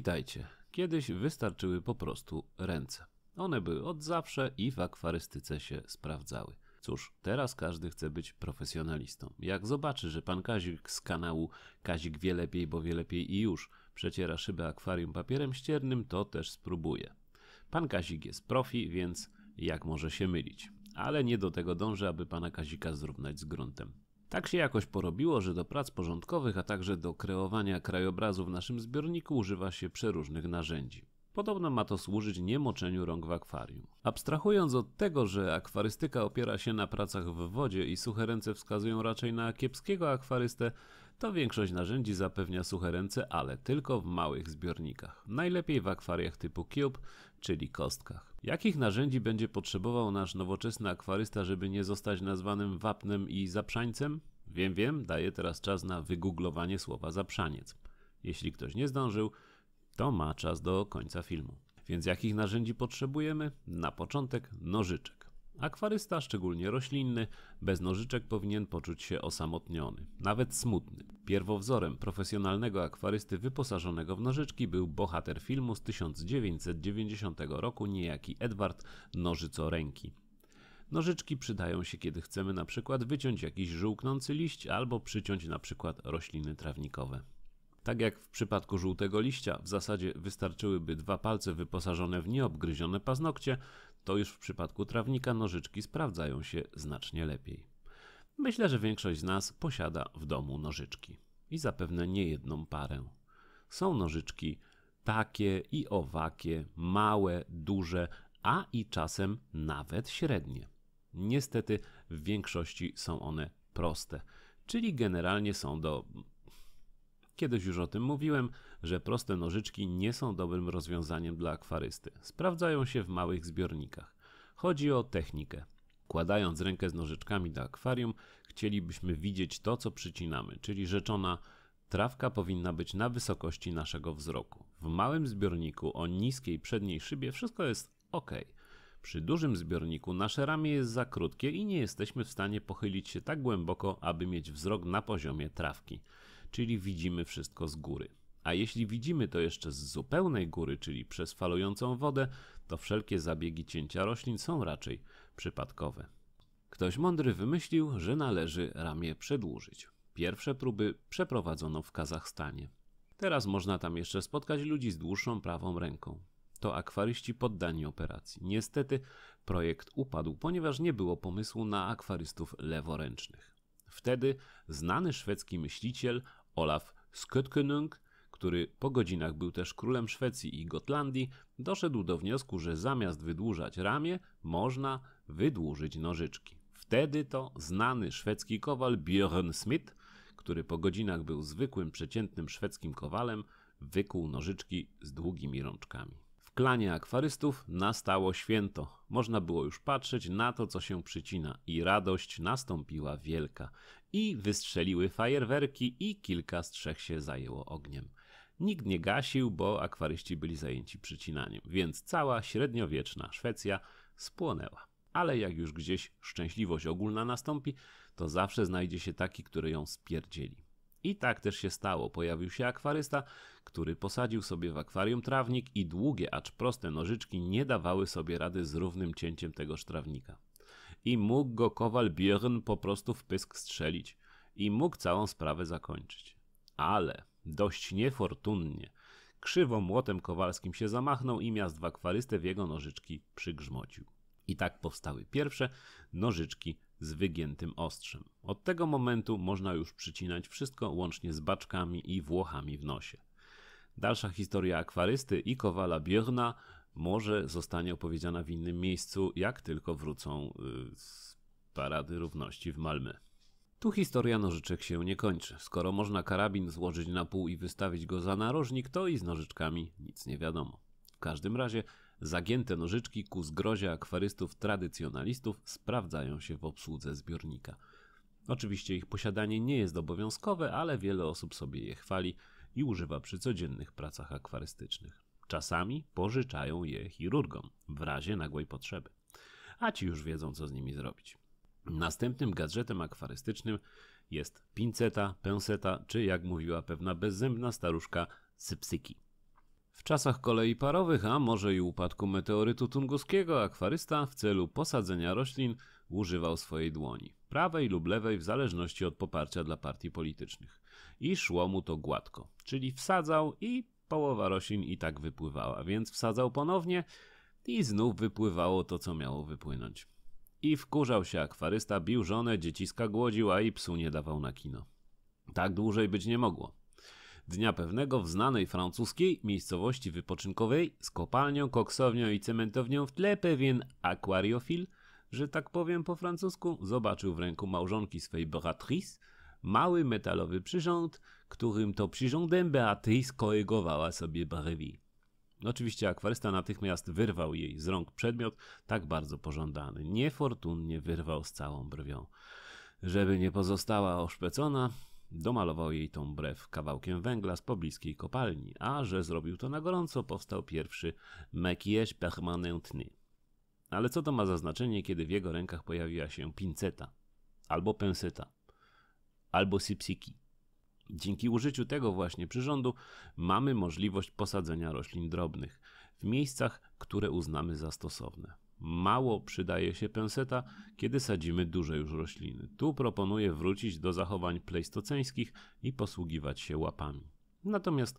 Witajcie. Kiedyś wystarczyły po prostu ręce. One były od zawsze i w akwarystyce się sprawdzały. Cóż, teraz każdy chce być profesjonalistą. Jak zobaczy, że pan Kazik z kanału Kazik wie lepiej, bo wie lepiej i już przeciera szybę akwarium papierem ściernym, to też spróbuje. Pan Kazik jest profi, więc jak może się mylić? Ale nie do tego dąży, aby pana Kazika zrównać z gruntem. Tak się jakoś porobiło, że do prac porządkowych, a także do kreowania krajobrazu w naszym zbiorniku używa się przeróżnych narzędzi. Podobno ma to służyć niemoczeniu rąk w akwarium. Abstrahując od tego, że akwarystyka opiera się na pracach w wodzie i suche ręce wskazują raczej na kiepskiego akwarystę, to większość narzędzi zapewnia suche ręce, ale tylko w małych zbiornikach. Najlepiej w akwariach typu cube, czyli kostkach. Jakich narzędzi będzie potrzebował nasz nowoczesny akwarysta, żeby nie zostać nazwanym wapnem i zaprzańcem? Wiem, wiem, daję teraz czas na wygooglowanie słowa zaprzaniec. Jeśli ktoś nie zdążył, to ma czas do końca filmu. Więc jakich narzędzi potrzebujemy? Na początek nożyczek. Akwarysta, szczególnie roślinny, bez nożyczek powinien poczuć się osamotniony, nawet smutny. Pierwowzorem profesjonalnego akwarysty wyposażonego w nożyczki był bohater filmu z 1990 roku, niejaki Edward Nożyco Ręki. Nożyczki przydają się, kiedy chcemy na przykład wyciąć jakiś żółknący liść albo przyciąć na przykład rośliny trawnikowe. Tak jak w przypadku żółtego liścia, w zasadzie wystarczyłyby dwa palce wyposażone w nieobgryzione paznokcie, to już w przypadku trawnika nożyczki sprawdzają się znacznie lepiej. Myślę, że większość z nas posiada w domu nożyczki i zapewne nie jedną parę. Są nożyczki takie i owakie, małe, duże, a i czasem nawet średnie. Niestety w większości są one proste, czyli generalnie są do Kiedyś już o tym mówiłem, że proste nożyczki nie są dobrym rozwiązaniem dla akwarysty. Sprawdzają się w małych zbiornikach. Chodzi o technikę. Kładając rękę z nożyczkami do akwarium, chcielibyśmy widzieć to, co przycinamy, czyli rzeczona trawka powinna być na wysokości naszego wzroku. W małym zbiorniku o niskiej przedniej szybie wszystko jest ok. Przy dużym zbiorniku nasze ramię jest za krótkie i nie jesteśmy w stanie pochylić się tak głęboko, aby mieć wzrok na poziomie trawki, czyli widzimy wszystko z góry. A jeśli widzimy to jeszcze z zupełnej góry, czyli przez falującą wodę, to wszelkie zabiegi cięcia roślin są raczej przypadkowe. Ktoś mądry wymyślił, że należy ramię przedłużyć. Pierwsze próby przeprowadzono w Kazachstanie. Teraz można tam jeszcze spotkać ludzi z dłuższą prawą ręką to akwaryści poddani operacji. Niestety projekt upadł, ponieważ nie było pomysłu na akwarystów leworęcznych. Wtedy znany szwedzki myśliciel Olaf Skötkenung, który po godzinach był też królem Szwecji i Gotlandii, doszedł do wniosku, że zamiast wydłużać ramię, można wydłużyć nożyczki. Wtedy to znany szwedzki kowal Björn Smith, który po godzinach był zwykłym, przeciętnym szwedzkim kowalem, wykuł nożyczki z długimi rączkami. W klanie akwarystów nastało święto. Można było już patrzeć na to, co się przycina, i radość nastąpiła wielka. I wystrzeliły fajerwerki, i kilka z trzech się zajęło ogniem. Nikt nie gasił, bo akwaryści byli zajęci przycinaniem, więc cała średniowieczna Szwecja spłonęła. Ale jak już gdzieś szczęśliwość ogólna nastąpi, to zawsze znajdzie się taki, który ją spierdzieli. I tak też się stało. Pojawił się akwarysta, który posadził sobie w akwarium trawnik i długie, acz proste nożyczki nie dawały sobie rady z równym cięciem tego trawnika. I mógł go kowal Björn po prostu w pysk strzelić i mógł całą sprawę zakończyć. Ale dość niefortunnie krzywo młotem kowalskim się zamachnął i miast w akwarystę w jego nożyczki przygrzmocił. I tak powstały pierwsze nożyczki z wygiętym ostrzem. Od tego momentu można już przycinać wszystko łącznie z baczkami i włochami w nosie. Dalsza historia akwarysty i kowala Björna może zostanie opowiedziana w innym miejscu, jak tylko wrócą y, z Parady Równości w Malmy. Tu historia nożyczek się nie kończy. Skoro można karabin złożyć na pół i wystawić go za narożnik, to i z nożyczkami nic nie wiadomo. W każdym razie Zagięte nożyczki ku zgrozie akwarystów tradycjonalistów sprawdzają się w obsłudze zbiornika. Oczywiście ich posiadanie nie jest obowiązkowe, ale wiele osób sobie je chwali i używa przy codziennych pracach akwarystycznych. Czasami pożyczają je chirurgom w razie nagłej potrzeby, a ci już wiedzą co z nimi zrobić. Następnym gadżetem akwarystycznym jest pinceta, penseta, czy jak mówiła pewna bezzębna staruszka, sypsyki. W czasach kolei parowych, a może i upadku meteorytu tunguskiego, akwarysta w celu posadzenia roślin używał swojej dłoni, prawej lub lewej w zależności od poparcia dla partii politycznych. I szło mu to gładko, czyli wsadzał i połowa roślin i tak wypływała, więc wsadzał ponownie i znów wypływało to, co miało wypłynąć. I wkurzał się akwarysta, bił żonę, dzieciska głodził, a i psu nie dawał na kino. Tak dłużej być nie mogło. Dnia pewnego w znanej francuskiej miejscowości wypoczynkowej z kopalnią, koksownią i cementownią w tle pewien akwariofil, że tak powiem po francusku, zobaczył w ręku małżonki swej Beatrice mały metalowy przyrząd, którym to przyrządem Beatrice korygowała sobie brewi. Oczywiście akwarysta natychmiast wyrwał jej z rąk przedmiot, tak bardzo pożądany. Niefortunnie wyrwał z całą brwią. Żeby nie pozostała oszpecona, Domalował jej tą brew kawałkiem węgla z pobliskiej kopalni, a że zrobił to na gorąco, powstał pierwszy makijaż permanentny. Ale co to ma za znaczenie, kiedy w jego rękach pojawiła się pinceta, albo penseta, albo sipsiki? Dzięki użyciu tego właśnie przyrządu mamy możliwość posadzenia roślin drobnych w miejscach, które uznamy za stosowne. Mało przydaje się penseta, kiedy sadzimy duże już rośliny. Tu proponuję wrócić do zachowań pleistoceńskich i posługiwać się łapami. Natomiast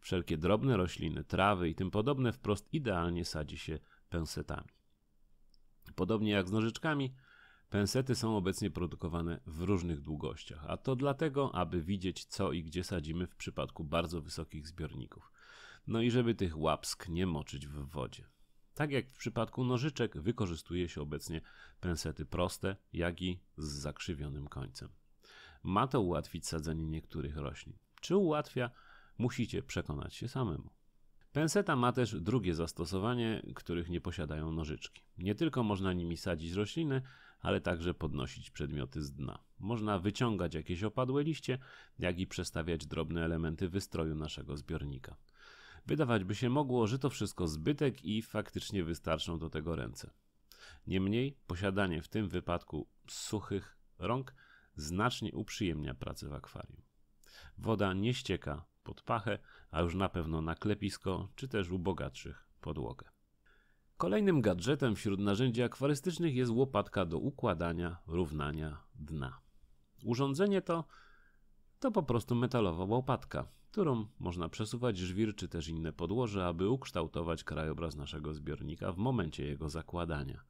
wszelkie drobne rośliny, trawy i tym podobne wprost idealnie sadzi się pensetami. Podobnie jak z nożyczkami, pensety są obecnie produkowane w różnych długościach, a to dlatego, aby widzieć co i gdzie sadzimy w przypadku bardzo wysokich zbiorników. No i żeby tych łapsk nie moczyć w wodzie. Tak jak w przypadku nożyczek wykorzystuje się obecnie prensety proste, jak i z zakrzywionym końcem. Ma to ułatwić sadzenie niektórych roślin. Czy ułatwia? Musicie przekonać się samemu. Penseta ma też drugie zastosowanie, których nie posiadają nożyczki. Nie tylko można nimi sadzić rośliny, ale także podnosić przedmioty z dna. Można wyciągać jakieś opadłe liście, jak i przestawiać drobne elementy wystroju naszego zbiornika. Wydawać by się mogło, że to wszystko zbytek i faktycznie wystarczą do tego ręce. Niemniej posiadanie w tym wypadku suchych rąk znacznie uprzyjemnia pracę w akwarium. Woda nie ścieka pod pachę, a już na pewno na klepisko czy też u bogatszych podłogę. Kolejnym gadżetem wśród narzędzi akwarystycznych jest łopatka do układania, równania dna. Urządzenie to to po prostu metalowa łopatka, którą można przesuwać żwir czy też inne podłoże, aby ukształtować krajobraz naszego zbiornika w momencie jego zakładania.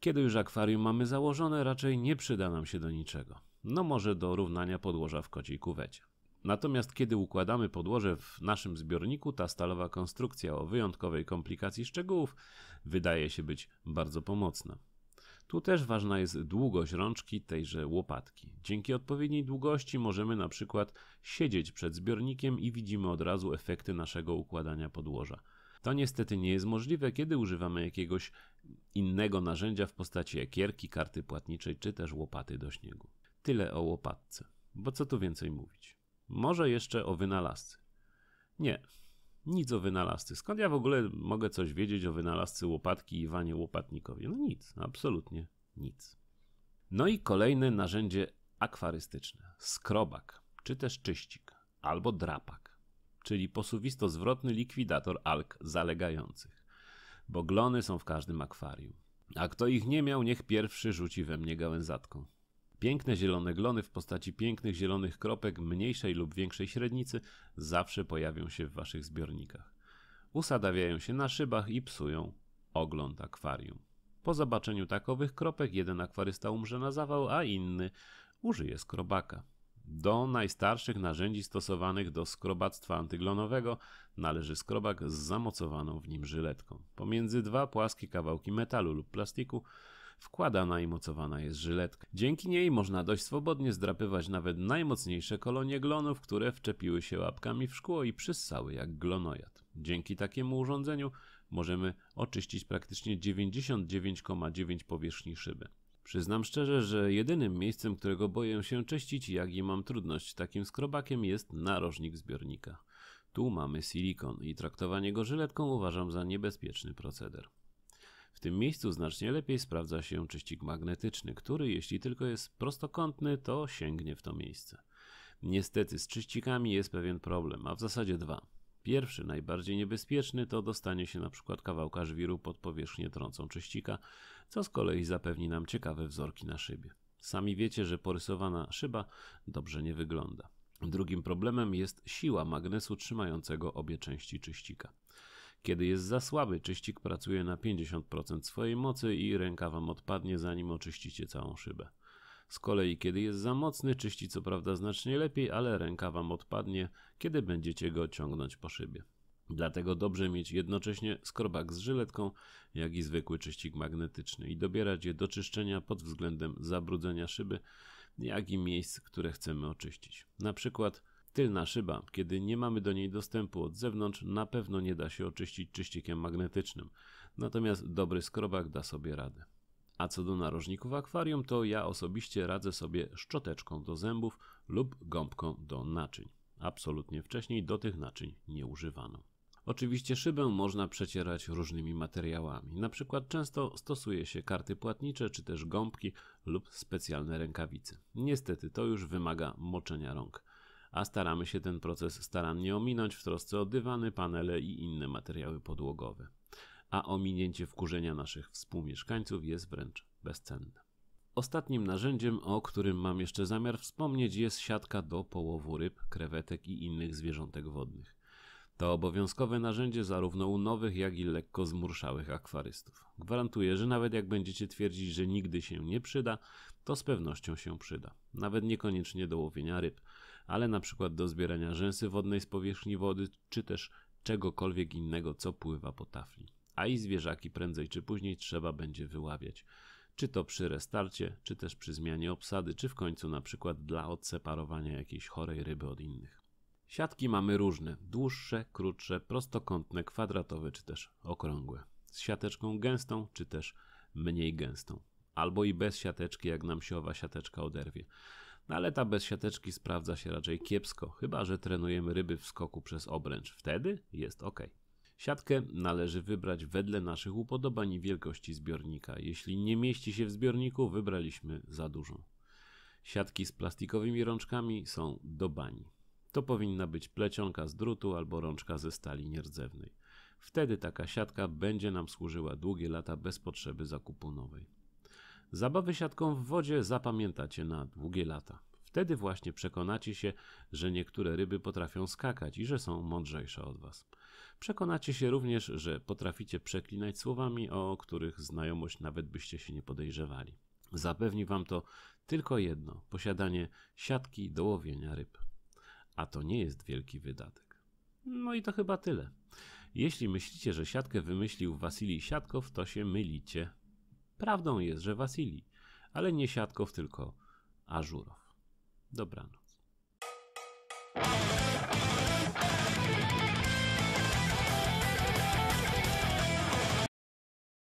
Kiedy już akwarium mamy założone, raczej nie przyda nam się do niczego. No może do równania podłoża w kociej kuwecie. Natomiast kiedy układamy podłoże w naszym zbiorniku, ta stalowa konstrukcja o wyjątkowej komplikacji szczegółów wydaje się być bardzo pomocna. Tu też ważna jest długość rączki tejże łopatki. Dzięki odpowiedniej długości możemy na przykład siedzieć przed zbiornikiem i widzimy od razu efekty naszego układania podłoża. To niestety nie jest możliwe, kiedy używamy jakiegoś innego narzędzia w postaci ekierki, karty płatniczej czy też łopaty do śniegu. Tyle o łopatce, bo co tu więcej mówić. Może jeszcze o wynalazcy. Nie, nic o wynalazcy. Skąd ja w ogóle mogę coś wiedzieć o wynalazcy łopatki Iwanie Łopatnikowie? No nic, absolutnie nic. No i kolejne narzędzie akwarystyczne. Skrobak, czy też czyścik, albo drapak, czyli posuwisto-zwrotny likwidator alg zalegających, bo glony są w każdym akwarium. A kto ich nie miał, niech pierwszy rzuci we mnie gałęzatką. Piękne zielone glony w postaci pięknych zielonych kropek mniejszej lub większej średnicy zawsze pojawią się w waszych zbiornikach. Usadawiają się na szybach i psują ogląd akwarium. Po zobaczeniu takowych kropek jeden akwarysta umrze na zawał, a inny użyje skrobaka. Do najstarszych narzędzi stosowanych do skrobactwa antyglonowego należy skrobak z zamocowaną w nim żyletką. Pomiędzy dwa płaskie kawałki metalu lub plastiku wkładana i mocowana jest żyletka. Dzięki niej można dość swobodnie zdrapywać nawet najmocniejsze kolonie glonów, które wczepiły się łapkami w szkło i przyssały jak glonojad. Dzięki takiemu urządzeniu możemy oczyścić praktycznie 99,9 powierzchni szyby. Przyznam szczerze, że jedynym miejscem, którego boję się czyścić, jak i mam trudność takim skrobakiem, jest narożnik zbiornika. Tu mamy silikon i traktowanie go żyletką uważam za niebezpieczny proceder. W tym miejscu znacznie lepiej sprawdza się czyścik magnetyczny, który jeśli tylko jest prostokątny, to sięgnie w to miejsce. Niestety z czyścikami jest pewien problem, a w zasadzie dwa. Pierwszy, najbardziej niebezpieczny, to dostanie się na przykład kawałka żwiru pod powierzchnię trącą czyścika, co z kolei zapewni nam ciekawe wzorki na szybie. Sami wiecie, że porysowana szyba dobrze nie wygląda. Drugim problemem jest siła magnesu trzymającego obie części czyścika. Kiedy jest za słaby, czyścik pracuje na 50% swojej mocy i ręka wam odpadnie zanim oczyścicie całą szybę. Z kolei kiedy jest za mocny, czyści co prawda znacznie lepiej, ale ręka wam odpadnie, kiedy będziecie go ciągnąć po szybie. Dlatego dobrze mieć jednocześnie skrobak z żyletką, jak i zwykły czyścik magnetyczny i dobierać je do czyszczenia pod względem zabrudzenia szyby, jak i miejsc, które chcemy oczyścić. Na przykład Tylna szyba, kiedy nie mamy do niej dostępu od zewnątrz, na pewno nie da się oczyścić czyścikiem magnetycznym, natomiast dobry skrobak da sobie radę. A co do narożników akwarium, to ja osobiście radzę sobie szczoteczką do zębów lub gąbką do naczyń. Absolutnie wcześniej do tych naczyń nie używano. Oczywiście szybę można przecierać różnymi materiałami. Na przykład często stosuje się karty płatnicze czy też gąbki lub specjalne rękawice. Niestety to już wymaga moczenia rąk a staramy się ten proces starannie ominąć w trosce o dywany, panele i inne materiały podłogowe. A ominięcie wkurzenia naszych współmieszkańców jest wręcz bezcenne. Ostatnim narzędziem, o którym mam jeszcze zamiar wspomnieć, jest siatka do połowu ryb, krewetek i innych zwierzątek wodnych. To obowiązkowe narzędzie zarówno u nowych, jak i lekko zmurszałych akwarystów. Gwarantuję, że nawet jak będziecie twierdzić, że nigdy się nie przyda, to z pewnością się przyda. Nawet niekoniecznie do łowienia ryb, ale na przykład do zbierania rzęsy wodnej z powierzchni wody, czy też czegokolwiek innego, co pływa po tafli. A i zwierzaki prędzej czy później trzeba będzie wyławiać. Czy to przy restarcie, czy też przy zmianie obsady, czy w końcu na przykład dla odseparowania jakiejś chorej ryby od innych. Siatki mamy różne, dłuższe, krótsze, prostokątne, kwadratowe czy też okrągłe. Z siateczką gęstą czy też mniej gęstą. Albo i bez siateczki, jak nam się owa siateczka oderwie. No ale ta bez siateczki sprawdza się raczej kiepsko, chyba że trenujemy ryby w skoku przez obręcz. Wtedy jest ok. Siatkę należy wybrać wedle naszych upodobań i wielkości zbiornika. Jeśli nie mieści się w zbiorniku, wybraliśmy za dużą. Siatki z plastikowymi rączkami są do bani. To powinna być plecionka z drutu albo rączka ze stali nierdzewnej. Wtedy taka siatka będzie nam służyła długie lata bez potrzeby zakupu nowej. Zabawy siatką w wodzie zapamiętacie na długie lata. Wtedy właśnie przekonacie się, że niektóre ryby potrafią skakać i że są mądrzejsze od Was. Przekonacie się również, że potraficie przeklinać słowami, o których znajomość nawet byście się nie podejrzewali. Zapewni Wam to tylko jedno posiadanie siatki do łowienia ryb a to nie jest wielki wydatek. No i to chyba tyle. Jeśli myślicie, że siatkę wymyślił Wasilij Siatkow, to się mylicie. Prawdą jest, że Wasilij, ale nie Siatkow, tylko Ażurow. Dobranoc.